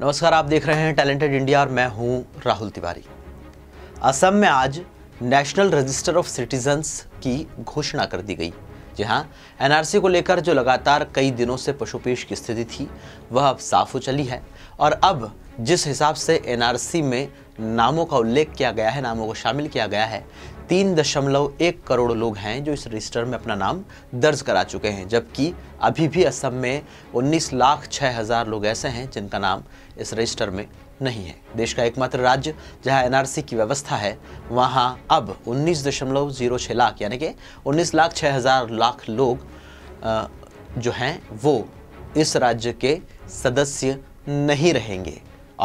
नमस्कार आप देख रहे हैं टैलेंटेड इंडिया और मैं हूं राहुल तिवारी असम में आज नेशनल रजिस्टर ऑफ सिटीजन्स की घोषणा कर दी गई जी हाँ एनआरसी को लेकर जो लगातार कई दिनों से पशुपेश की स्थिति थी वह अब साफ हो चली है और अब जिस हिसाब से एनआरसी में नामों का उल्लेख किया गया है नामों को शामिल किया गया है तीन दशमलव एक करोड़ लोग हैं जो इस रजिस्टर में अपना नाम दर्ज करा चुके हैं जबकि अभी भी असम में उन्नीस लाख छः हज़ार लोग ऐसे हैं जिनका नाम इस रजिस्टर में नहीं है देश का एकमात्र राज्य जहां एनआरसी की व्यवस्था है वहां अब उन्नीस दशमलव जीरो छः लाख यानी कि उन्नीस लाख छः हज़ार लाख लोग जो हैं वो इस राज्य के सदस्य नहीं रहेंगे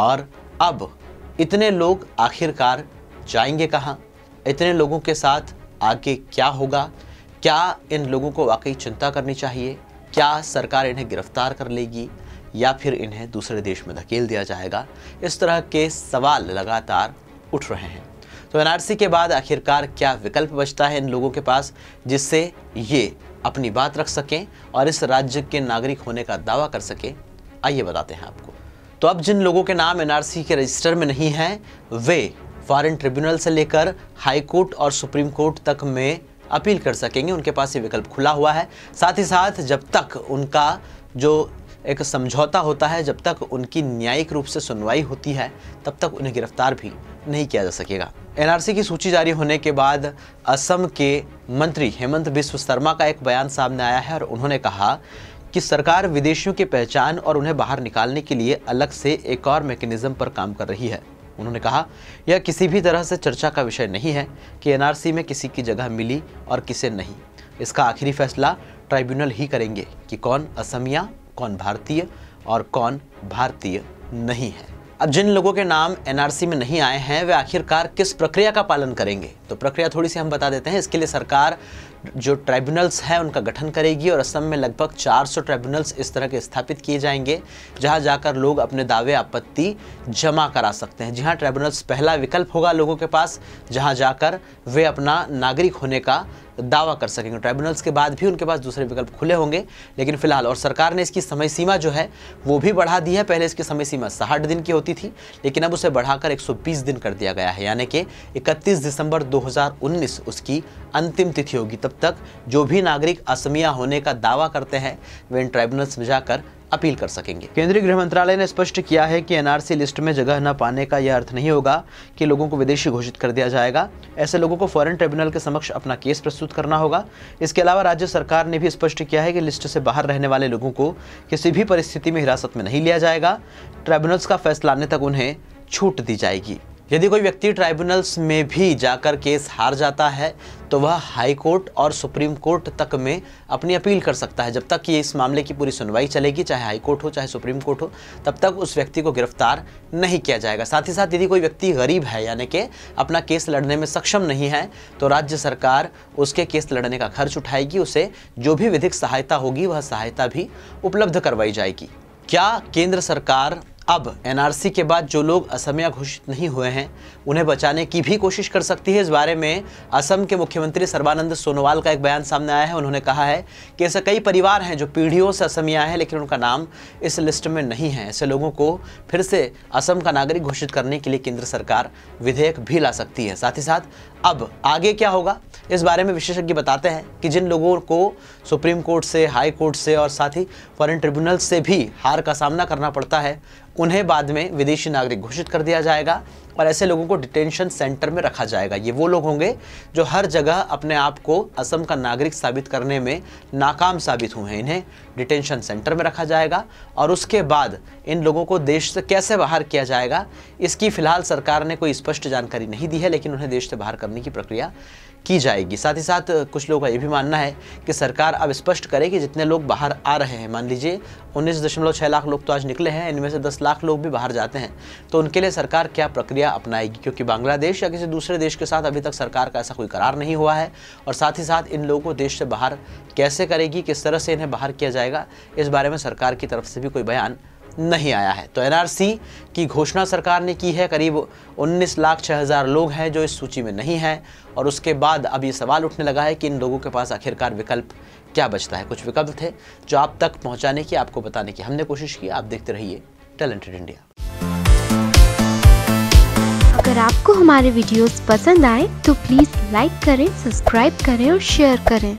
और अब इतने लोग आखिरकार जाएंगे कहाँ इतने लोगों के साथ आगे क्या होगा क्या इन लोगों को वाकई चिंता करनी चाहिए क्या सरकार इन्हें गिरफ्तार कर लेगी या फिर इन्हें दूसरे देश में धकेल दिया जाएगा इस तरह के सवाल लगातार उठ रहे हैं तो एनआरसी के बाद आखिरकार क्या विकल्प बचता है इन लोगों के पास जिससे ये अपनी बात रख सकें और इस राज्य के नागरिक होने का दावा कर सकें आइए बताते हैं आपको तो अब जिन लोगों के नाम एनआरसी के रजिस्टर में नहीं हैं वे फॉरेन ट्रिब्यूनल से लेकर हाई कोर्ट और सुप्रीम कोर्ट तक में अपील कर सकेंगे उनके पास ये विकल्प खुला हुआ है साथ ही साथ जब तक उनका जो एक समझौता होता है जब तक उनकी न्यायिक रूप से सुनवाई होती है तब तक उन्हें गिरफ्तार भी नहीं किया जा सकेगा एनआरसी की सूची जारी होने के बाद असम के मंत्री हेमंत बिश्व शर्मा का एक बयान सामने आया है और उन्होंने कहा कि सरकार विदेशियों की पहचान और उन्हें बाहर निकालने के लिए अलग से एक और मैकेनिज्म पर काम कर रही है उन्होंने कहा यह किसी भी तरह से चर्चा का विषय नहीं है कि एनआरसी में किसी की जगह मिली और किसे नहीं इसका आखिरी फैसला ट्राइब्यूनल ही करेंगे कि कौन असमिया कौन भारतीय और कौन भारतीय नहीं है अब जिन लोगों के नाम एनआरसी में नहीं आए हैं वे आखिरकार किस प्रक्रिया का पालन करेंगे तो प्रक्रिया थोड़ी सी हम बता देते हैं इसके लिए सरकार जो ट्राइब्यूनल्स हैं उनका गठन करेगी और असम में लगभग 400 ट्राइब्यूनल्स इस तरह के स्थापित किए जाएंगे जहां जाकर लोग अपने दावे आपत्ति जमा करा सकते हैं जी हाँ ट्राइब्यूनल्स पहला विकल्प होगा लोगों के पास जहां जाकर वे अपना नागरिक होने का दावा कर सकेंगे ट्राइब्यूनल्स के बाद भी उनके पास दूसरे विकल्प खुले होंगे लेकिन फिलहाल और सरकार ने इसकी समय सीमा जो है वो भी बढ़ा दी है पहले इसकी समय सीमा साठ दिन की होती थी लेकिन अब उसे बढ़ाकर 120 दिन कर दिया गया है यानी कि 31 दिसंबर 2019 उसकी अंतिम तिथि होगी तब जब तक जो भी नागरिक असमिया होने का दावा करते हैं वे इन ट्राइब्यूनल में जाकर अपील कर सकेंगे केंद्रीय गृह मंत्रालय ने स्पष्ट किया है कि एनआरसी लिस्ट में जगह न पाने का यह अर्थ नहीं होगा कि लोगों को विदेशी घोषित कर दिया जाएगा ऐसे लोगों को फॉरन ट्रिब्यूनल के समक्ष अपना केस प्रस्तुत करना होगा इसके अलावा राज्य सरकार ने भी स्पष्ट किया है कि लिस्ट से बाहर रहने वाले लोगों को किसी भी परिस्थिति में हिरासत में नहीं लिया जाएगा ट्राइब्यूनल्स का फैसला आने तक उन्हें छूट दी जाएगी यदि कोई व्यक्ति ट्राइब्यूनल्स में भी जाकर केस हार जाता है तो वह हाई कोर्ट और सुप्रीम कोर्ट तक में अपनी अपील कर सकता है जब तक कि इस मामले की पूरी सुनवाई चलेगी चाहे हाई कोर्ट हो चाहे सुप्रीम कोर्ट हो तब तक उस व्यक्ति को गिरफ्तार नहीं किया जाएगा साथ ही साथ यदि कोई व्यक्ति गरीब है यानी कि अपना केस लड़ने में सक्षम नहीं है तो राज्य सरकार उसके केस लड़ने का खर्च उठाएगी उसे जो भी विधिक सहायता होगी वह सहायता भी उपलब्ध करवाई जाएगी क्या केंद्र सरकार अब एनआरसी के बाद जो लोग असमिया घोषित नहीं हुए हैं उन्हें बचाने की भी कोशिश कर सकती है इस बारे में असम के मुख्यमंत्री सर्बानंद सोनोवाल का एक बयान सामने आया है उन्होंने कहा है कि ऐसे कई परिवार हैं जो पीढ़ियों से असमिया है लेकिन उनका नाम इस लिस्ट में नहीं है ऐसे लोगों को फिर से असम का नागरिक घोषित करने के लिए केंद्र सरकार विधेयक भी ला सकती है साथ ही साथ अब आगे क्या होगा इस बारे में विशेषज्ञ बताते हैं कि जिन लोगों को सुप्रीम कोर्ट से हाई कोर्ट से और साथ ही फॉरन ट्रिब्यूनल से भी हार का सामना करना पड़ता है उन्हें बाद में विदेशी नागरिक घोषित कर दिया जाएगा और ऐसे लोगों को डिटेंशन सेंटर में रखा जाएगा ये वो लोग होंगे जो हर जगह अपने आप को असम का नागरिक साबित करने में नाकाम साबित हुए हैं इन्हें डिटेंशन सेंटर में रखा जाएगा और उसके बाद इन लोगों को देश से कैसे बाहर किया जाएगा इसकी फ़िलहाल सरकार ने कोई स्पष्ट जानकारी नहीं दी है लेकिन उन्हें देश से बाहर करने की प्रक्रिया की जाएगी साथ ही साथ कुछ लोगों का ये भी मानना है कि सरकार अब स्पष्ट करे कि जितने लोग बाहर आ रहे हैं मान लीजिए उन्नीस लाख लोग तो आज निकले हैं इनमें से दस लाख लोग भी बाहर जाते हैं तो उनके लिए सरकार क्या प्रक्रिया अपनाएगी क्योंकि बांग्लादेश या किसी दूसरे देश के साथ अभी तक सरकार का ऐसा कोई करार नहीं हुआ है और साथ ही साथ इन लोगों को देश से बाहर कैसे करेगी किस तरह से इन्हें बाहर किया जाएगा इस बारे में सरकार की तरफ से भी कोई बयान नहीं आया है तो एनआरसी की घोषणा सरकार ने की है करीब 19 लाख छः हज़ार लोग हैं जो इस सूची में नहीं हैं और उसके बाद अब ये सवाल उठने लगा है कि इन लोगों के पास आखिरकार विकल्प क्या बचता है कुछ विकल्प थे जो आप तक पहुंचाने की आपको बताने की हमने कोशिश की आप देखते रहिए टैलेंटेड इंडिया अगर आपको हमारे वीडियोस पसंद आए तो प्लीज़ लाइक करें सब्सक्राइब करें और शेयर करें